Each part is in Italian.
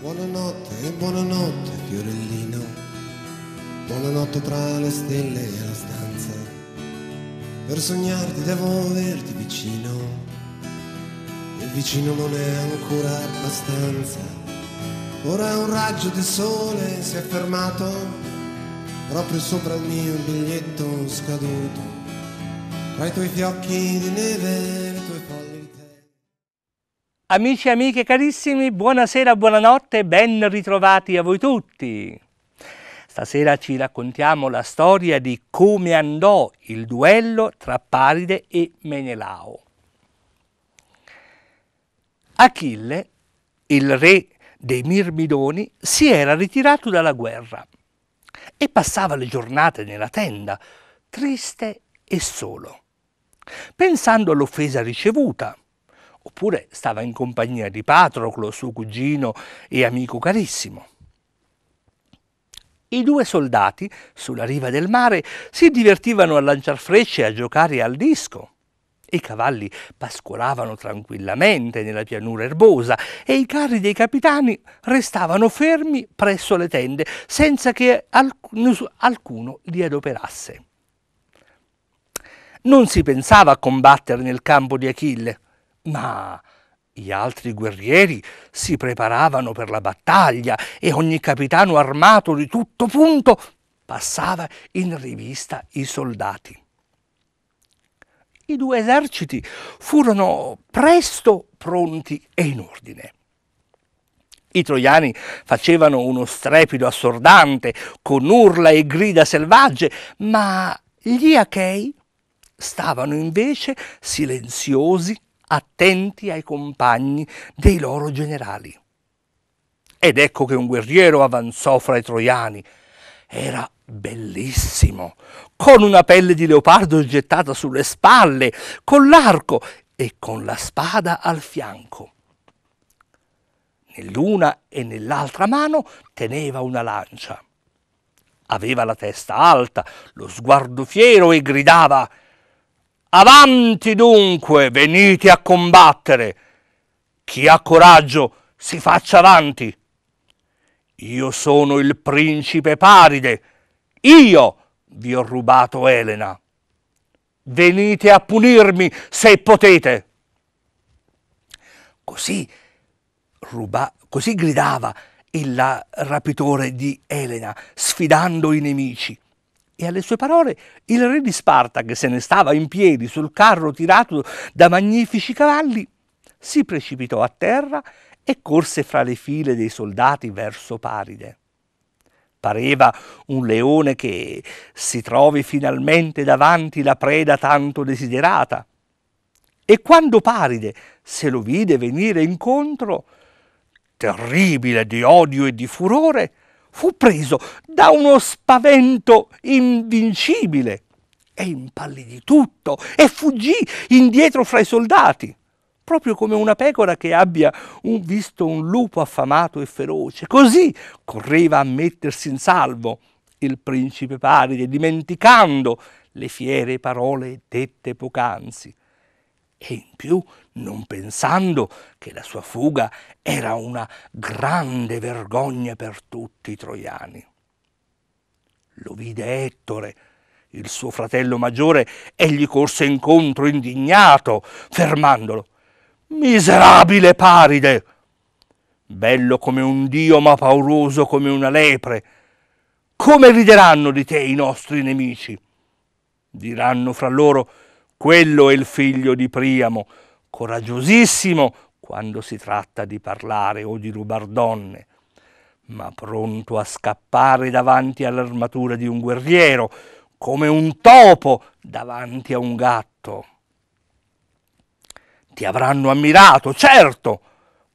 Buonanotte, e buonanotte Fiorellino, buonanotte tra le stelle e la stanza. Per sognarti devo averti vicino, e vicino non è ancora abbastanza. Ora un raggio di sole si è fermato, proprio sopra il mio biglietto scaduto. Tra i tuoi fiocchi di neve e le tue Amici e amiche carissimi, buonasera, buonanotte ben ritrovati a voi tutti. Stasera ci raccontiamo la storia di come andò il duello tra Paride e Menelao. Achille, il re dei Mirmidoni, si era ritirato dalla guerra e passava le giornate nella tenda, triste e solo, pensando all'offesa ricevuta oppure stava in compagnia di Patroclo, suo cugino e amico carissimo. I due soldati, sulla riva del mare, si divertivano a lanciar frecce e a giocare al disco. I cavalli pascolavano tranquillamente nella pianura erbosa e i carri dei capitani restavano fermi presso le tende senza che alcuno li adoperasse. Non si pensava a combattere nel campo di Achille, ma gli altri guerrieri si preparavano per la battaglia e ogni capitano armato di tutto punto passava in rivista i soldati. I due eserciti furono presto pronti e in ordine. I troiani facevano uno strepito assordante con urla e grida selvagge, ma gli Achei stavano invece silenziosi attenti ai compagni dei loro generali. Ed ecco che un guerriero avanzò fra i troiani. Era bellissimo, con una pelle di leopardo gettata sulle spalle, con l'arco e con la spada al fianco. Nell'una e nell'altra mano teneva una lancia. Aveva la testa alta, lo sguardo fiero e gridava Avanti dunque, venite a combattere. Chi ha coraggio si faccia avanti. Io sono il principe Paride. Io vi ho rubato Elena. Venite a punirmi se potete. Così, ruba, così gridava il rapitore di Elena, sfidando i nemici. E alle sue parole il re di Sparta, che se ne stava in piedi sul carro tirato da magnifici cavalli, si precipitò a terra e corse fra le file dei soldati verso Paride. Pareva un leone che si trovi finalmente davanti la preda tanto desiderata. E quando Paride se lo vide venire incontro, terribile di odio e di furore, fu preso da uno spavento invincibile e impallidì tutto e fuggì indietro fra i soldati, proprio come una pecora che abbia un, visto un lupo affamato e feroce. Così correva a mettersi in salvo il principe Paride, dimenticando le fiere parole dette poc'anzi e in più non pensando che la sua fuga era una grande vergogna per tutti i troiani. Lo vide Ettore, il suo fratello maggiore, e gli corse incontro indignato, fermandolo. Miserabile Paride! Bello come un dio ma pauroso come una lepre. Come rideranno di te i nostri nemici? Diranno fra loro quello è il figlio di Priamo, coraggiosissimo quando si tratta di parlare o di rubar donne, ma pronto a scappare davanti all'armatura di un guerriero, come un topo davanti a un gatto. Ti avranno ammirato, certo,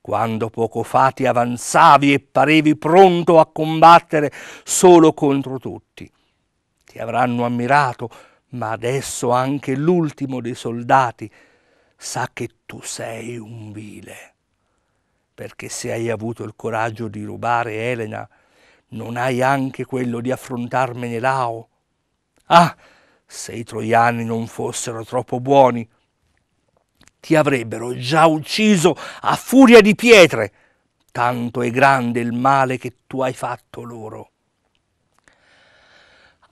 quando poco fa ti avanzavi e parevi pronto a combattere solo contro tutti. Ti avranno ammirato, ma adesso anche l'ultimo dei soldati sa che tu sei un vile, perché se hai avuto il coraggio di rubare Elena, non hai anche quello di affrontar Menelao? Ah, se i troiani non fossero troppo buoni, ti avrebbero già ucciso a furia di pietre, tanto è grande il male che tu hai fatto loro.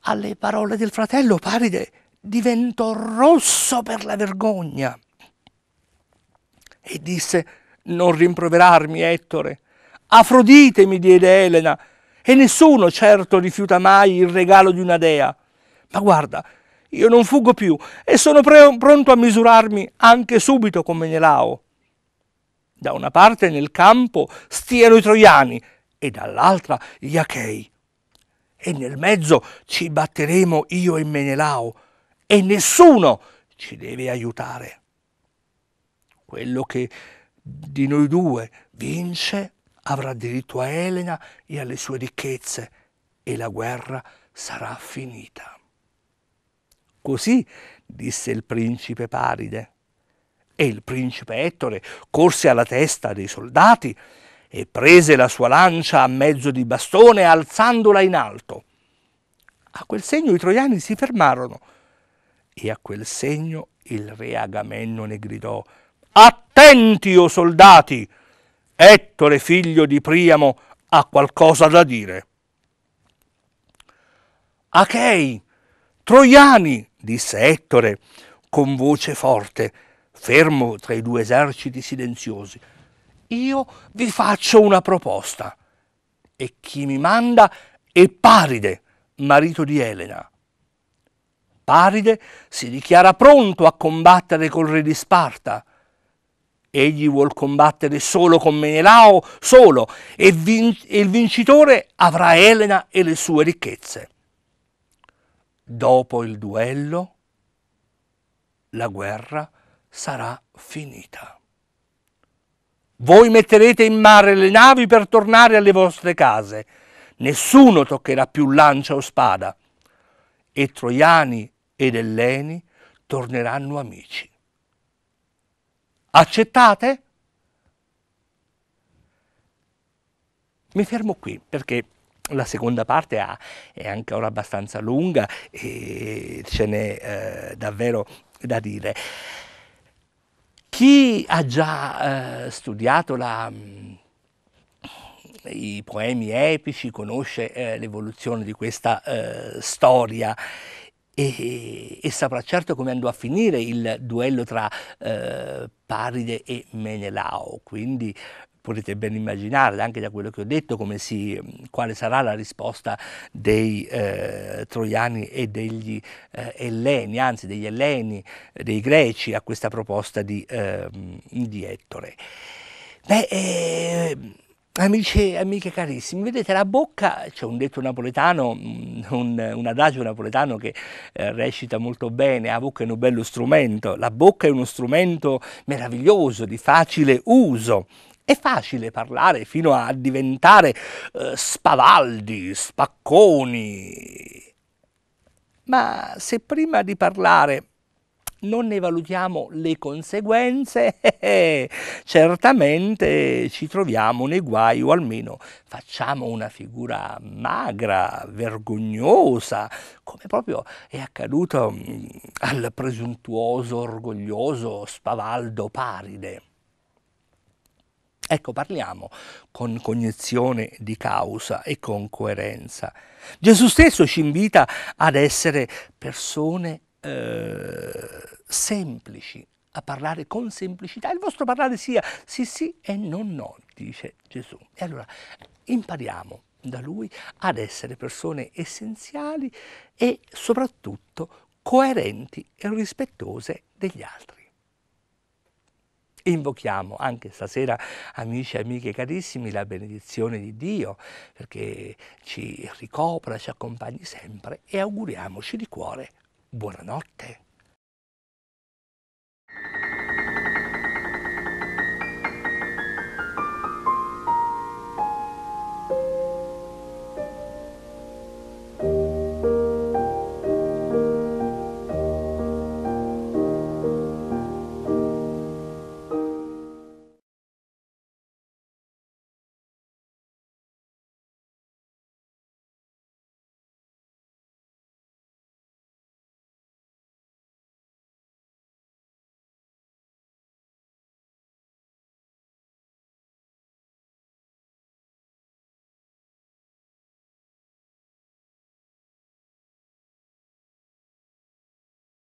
Alle parole del fratello Paride diventò rosso per la vergogna e disse non rimproverarmi Ettore, Afrodite mi diede Elena e nessuno certo rifiuta mai il regalo di una dea. Ma guarda, io non fuggo più e sono pronto a misurarmi anche subito con Menelao. Da una parte nel campo stiano i troiani e dall'altra gli achei e nel mezzo ci batteremo io e Menelao e nessuno ci deve aiutare. Quello che di noi due vince avrà diritto a Elena e alle sue ricchezze e la guerra sarà finita. Così disse il principe Paride. E il principe Ettore corse alla testa dei soldati e prese la sua lancia a mezzo di bastone alzandola in alto. A quel segno i troiani si fermarono e a quel segno il re Agamennone gridò Attenti, o soldati! Ettore, figlio di Priamo, ha qualcosa da dire. Achei, troiani, disse Ettore con voce forte, fermo tra i due eserciti silenziosi io vi faccio una proposta. E chi mi manda è Paride, marito di Elena. Paride si dichiara pronto a combattere col re di Sparta. Egli vuol combattere solo con Menelao, solo, e, vin- e il vincitore avrà Elena e le sue ricchezze. Dopo il duello, la guerra sarà finita. Voi metterete in mare le navi per tornare alle vostre case. Nessuno toccherà più lancia o spada. E troiani ed elleni torneranno amici. Accettate? Mi fermo qui perché la seconda parte è ancora abbastanza lunga e ce n'è eh, davvero da dire. Chi ha già eh, studiato la, mm, i poemi epici conosce eh, l'evoluzione di questa eh, storia e, e, saprà certo come andò a finire il duello tra eh, Paride e Menelao, quindi potete ben immaginare anche da quello che ho detto si, quale sarà la risposta dei eh, troiani e degli eh, elleni, anzi degli elleni, dei greci a questa proposta di, eh, di Ettore. Beh, ehm, Amici e amiche carissimi, vedete la bocca, c'è un detto napoletano, mm, un, un adagio napoletano che eh, recita molto bene, la bocca è un bello strumento, la bocca è uno strumento meraviglioso, di facile uso, è facile parlare fino a diventare eh, spavaldi, spacconi, ma se prima di parlare non ne valutiamo le conseguenze, eh, certamente ci troviamo nei guai o almeno facciamo una figura magra, vergognosa, come proprio è accaduto mm, al presuntuoso, orgoglioso Spavaldo Paride. Ecco, parliamo con cognizione di causa e con coerenza. Gesù stesso ci invita ad essere persone eh, semplici, a parlare con semplicità. Il vostro parlare sia sì sì e non no, dice Gesù. E allora impariamo da lui ad essere persone essenziali e soprattutto coerenti e rispettose degli altri. Invochiamo anche stasera, amici e amiche carissimi, la benedizione di Dio perché ci ricopra, ci accompagni sempre e auguriamoci di cuore buonanotte.